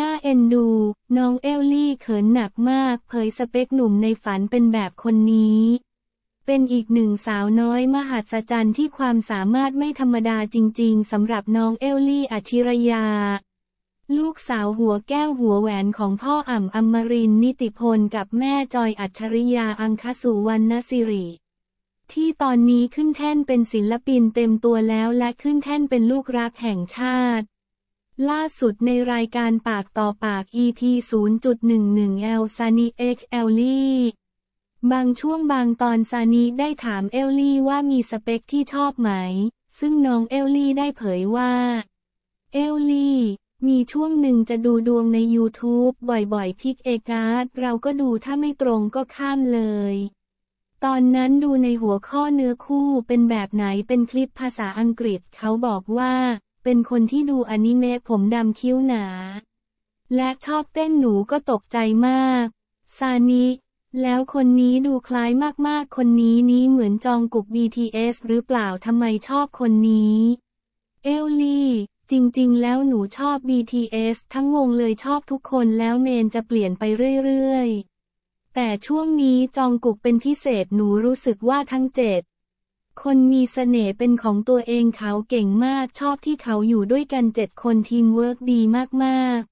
น่าเอ็นดูน้องเอลลี่เขินหนักมาก เผยสเปคหนุ่มในฝันเป็นแบบคนนี้ เป็นอีกหนึ่งสาวน้อยมหัศจรรย์ที่ความสามารถไม่ธรรมดาจริง ๆสำหรับน้องเอลลี่อชิรยา ลูกสาวหัวแก้วหัวแหวนของพ่ออ่ำอมรินนิติพลกับแม่จอยอัจฉริยาอังคสุวรรณสิริ ที่ตอนนี้ขึ้นแท่นเป็นศิลปินเต็มตัวแล้วและขึ้นแท่นเป็นลูกรักแห่งชาติล่าสุดในรายการปากต่อปาก EP 0.11เอลซานีเอ็กเอลลี่บางช่วงบางตอนซานีได้ถามเอลลี่ว่ามีสเปคที่ชอบไหม ซึ่งน้องเอลลี่ได้เผยว่า เอลลี่ มีช่วงหนึ่งจะดูดวงใน YouTube บ่อยๆพิกเอการ์เราก็ดูถ้าไม่ตรงก็ข้ามเลย ตอนนั้นดูในหัวข้อเนื้อคู่เป็นแบบไหนเป็นคลิปภาษาอังกฤษเขาบอกว่าเป็นคนที่ดูอนิเมะผมดำคิ้วหนา และชอบเต้นหนูก็ตกใจมากซานิแล้วคนนี้ดูคล้ายมากๆ คนนี้นี้เหมือนจองกุก BTS หรือเปล่าทำไมชอบคนนี้ เอลลี่ จริงๆแล้วหนูชอบ BTS ทั้งวงเลยชอบทุกคนแล้วเมนจะเปลี่ยนไปเรื่อยๆ แต่ช่วงนี้จองกุกเป็นพิเศษหนูรู้สึกว่าทั้งเจ็ดคนมีเสน่ห์เป็นของตัวเองเขาเก่งมากชอบที่เขาอยู่ด้วยกันเจ็ดคนทีมเวิร์กดีมากๆ